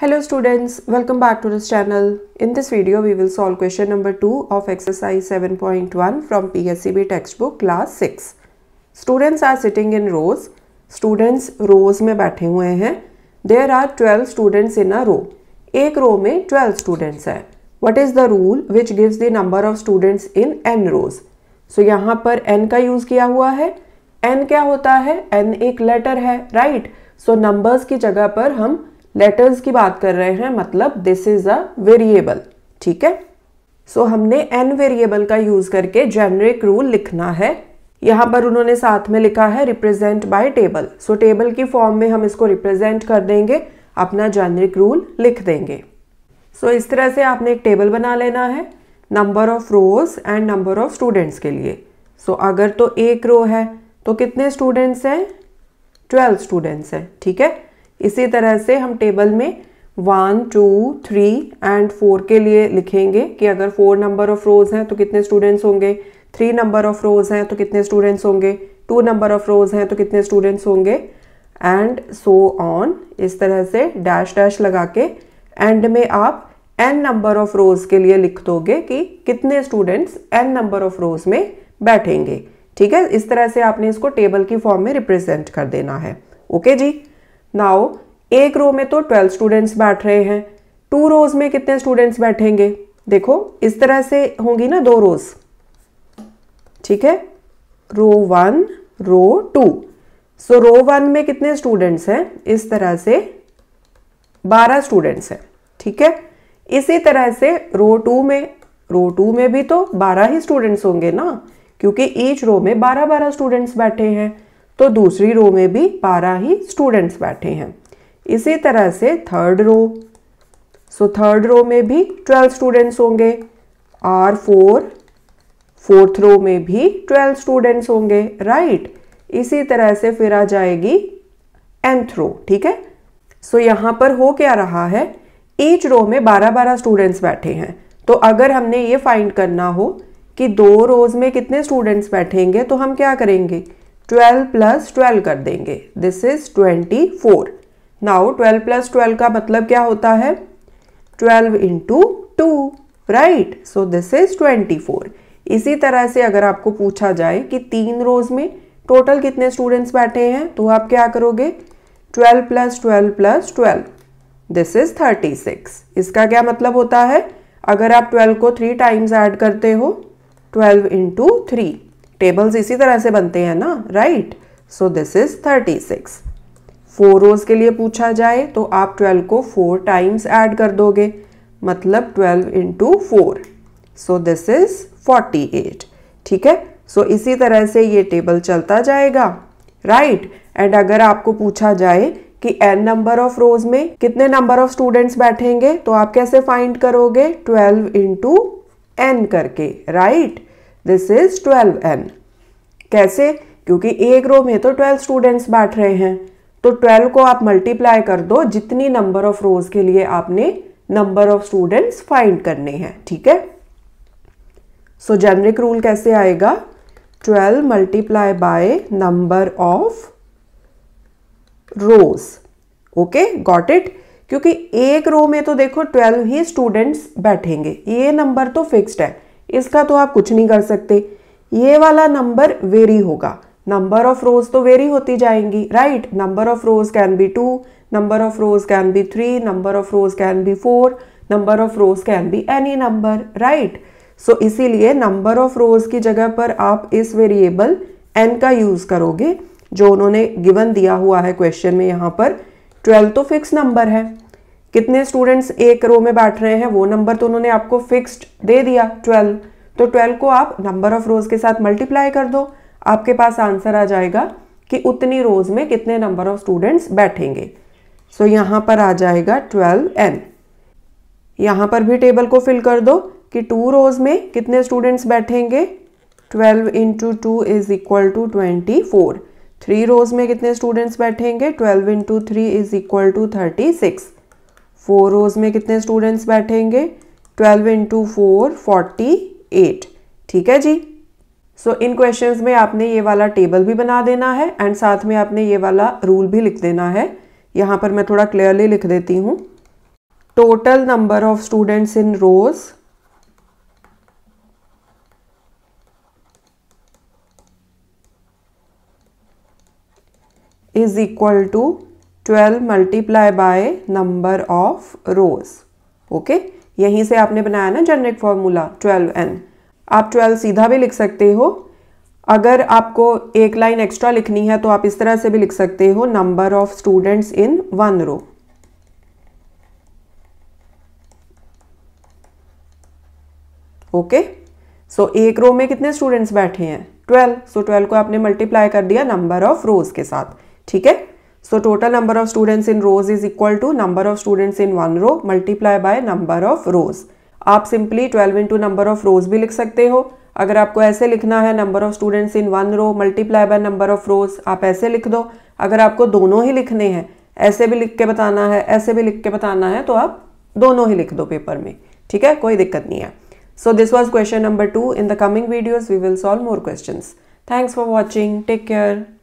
Hello students, welcome back to this channel. In this video, we will solve question number 2 of exercise 7.1 from PSCB textbook class 6. Students are sitting in rows. Students rows में बैठे हुए हैं. There are 12 students in a row. एक row में 12 students हैं. What is the rule which gives the number of students in n rows? So यहाँ पर n का use किया हुआ है. n क्या होता है? n एक letter है, right? So numbers की जगह पर हम लेटर्स की बात कर रहे हैं मतलब दिस इज अ वेरिएबल ठीक है सो so, हमने एन वेरिएबल का यूज करके जेनरिक रूल लिखना है यहां पर उन्होंने साथ में लिखा है represent by table so table की फॉर्म में हम इसको रिप्रेजेंट कर देंगे अपना जेनरिक रूल लिख देंगे सो so, इस तरह से आपने एक टेबल बना लेना है number of rows and number of students के लिए सो so, अगर तो एक रो है तो कितने स्टूडेंट्स हैं ट्वेल्व स्टूडेंट्स हैं ठीक है इसी तरह से हम टेबल में one two three and four के लिए लिखेंगे कि अगर फोर नंबर ऑफ रोज हैं तो कितने स्टूडेंट्स होंगे थ्री नंबर ऑफ रोज हैं तो कितने स्टूडेंट्स होंगे टू नंबर ऑफ रोज हैं तो कितने स्टूडेंट्स होंगे एंड सो ऑन इस तरह से डैश डैश लगा के एंड में आप एन नंबर ऑफ रोज के लिए लिख दोगे कि कितने students n number of rows में बैठेंगे ठीक है इस तरह से आपने इसको टेबल की फॉर्म में रिप्रेजेंट कर देना है ओके okay जी नाउ एक रो में तो ट्वेल्व स्टूडेंट्स बैठ रहे हैं टू रोज में कितने स्टूडेंट्स बैठेंगे देखो इस तरह से होंगी ना दो रोज ठीक है row one row two so row one में कितने स्टूडेंट्स हैं इस तरह से बारह स्टूडेंट्स हैं ठीक है इसी तरह से रो टू में रो टू में भी तो बारह ही स्टूडेंट्स होंगे ना क्योंकि ईच रो में बारह बारह स्टूडेंट्स बैठे हैं तो दूसरी रो में भी बारह ही स्टूडेंट्स बैठे हैं इसी तरह से third row so third row में भी ट्वेल्व स्टूडेंट्स होंगे और फोर फोर्थ रो में भी ट्वेल्व स्टूडेंट्स होंगे राइट इसी तरह से फिर आ जाएगी एंथ रो ठीक है सो so, यहाँ पर हो क्या रहा है ईच रो में बारह बारह स्टूडेंट्स बैठे हैं तो अगर हमने ये फाइंड करना हो कि दो रोज में कितने स्टूडेंट्स बैठेंगे तो हम क्या करेंगे ट्वेल्व प्लस ट्वेल्व कर देंगे this is twenty four now twelve plus twelve का मतलब क्या होता है twelve into two right so this is twenty four इसी तरह से अगर आपको पूछा जाए कि तीन रोज में टोटल कितने स्टूडेंट्स बैठे हैं तो आप क्या करोगे twelve plus twelve plus twelve this is thirty six इसका क्या मतलब होता है अगर आप ट्वेल्व को थ्री टाइम्स ऐड करते हो ट्वेल्व इंटू थ्री टेबल्स इसी तरह से बनते हैं ना right so this is thirty six four rows के लिए पूछा जाए तो आप ट्वेल्व को फोर टाइम्स ऐड कर दोगे मतलब twelve into four so this is forty eight ठीक है सो so, इसी तरह से ये टेबल चलता जाएगा राइट right? एंड अगर आपको पूछा जाए कि एन नंबर ऑफ रोज में कितने नंबर ऑफ स्टूडेंट्स बैठेंगे तो आप कैसे फाइंड करोगे ट्वेल्व इंटू एन करके right right? This is twelve n कैसे क्योंकि एक रो में तो ट्वेल्व स्टूडेंट्स बैठ रहे हैं तो ट्वेल्व को आप मल्टीप्लाई कर दो जितनी नंबर ऑफ रोज के लिए आपने नंबर ऑफ स्टूडेंट्स फाइंड करने हैं ठीक है सो जेनरिक रूल कैसे आएगा twelve multiply by number of rows okay got it क्योंकि एक रो में तो देखो ट्वेल्व ही स्टूडेंट्स बैठेंगे ये नंबर तो फिक्स्ड है इसका तो आप कुछ नहीं कर सकते ये वाला नंबर वेरी होगा नंबर ऑफ रोज तो वेरी होती जाएंगी right number of rows can be two number of rows can be three number of rows can be four number of rows can be any number right so इसीलिए number of रोज की जगह पर आप इस variable N का use करोगे जो उन्होंने गिवन दिया हुआ है क्वेश्चन में यहाँ पर ट्वेल्व तो फिक्स नंबर है कितने स्टूडेंट्स एक रो में बैठ रहे हैं वो नंबर तो उन्होंने आपको फिक्स्ड दे दिया ट्वेल्व तो ट्वेल्व को आप नंबर ऑफ रोज के साथ मल्टीप्लाई कर दो आपके पास आंसर आ जाएगा कि उतनी रोज में कितने नंबर ऑफ स्टूडेंट्स बैठेंगे सो so, यहाँ पर आ जाएगा ट्वेल्व एन यहाँ पर भी टेबल को फिल कर दो कि टू रोज में कितने स्टूडेंट्स बैठेंगे twelve into two is equal to twenty four three rows में कितने स्टूडेंट्स बैठेंगे twelve into three is equal to thirty six four rows में कितने स्टूडेंट्स बैठेंगे twelve into four forty eight ठीक है जी सो इन क्वेश्चन में आपने ये वाला टेबल भी बना देना है एंड साथ में आपने ये वाला रूल भी लिख देना है यहाँ पर मैं थोड़ा क्लियरली लिख देती हूँ total number of students in rows is equal to twelve multiply by number of rows okay यहीं से आपने बनाया ना जेनरिक फॉर्मूला ट्वेल्व एन आप ट्वेल्व सीधा भी लिख सकते हो अगर आपको एक लाइन एक्स्ट्रा लिखनी है तो आप इस तरह से भी लिख सकते हो number of students in one row okay so एक रो में कितने स्टूडेंट्स बैठे हैं ट्वेल्व सो ट्वेल्व को आपने मल्टीप्लाई कर दिया नंबर ऑफ रोज के साथ ठीक है So total number of students in rows is equal to number of students in one row multiply by number of rows. आप simply 12 to number of rows भी लिख सकते हो अगर आपको ऐसे लिखना है number of students in one row multiply by number of rows आप ऐसे लिख दो अगर आपको दोनों ही लिखने हैं ऐसे भी लिख के बताना है ऐसे भी लिख के बताना है तो आप दोनों ही लिख दो पेपर में ठीक है कोई दिक्कत नहीं है so this was question number two in the coming videos we will solve more question thanks for watching take care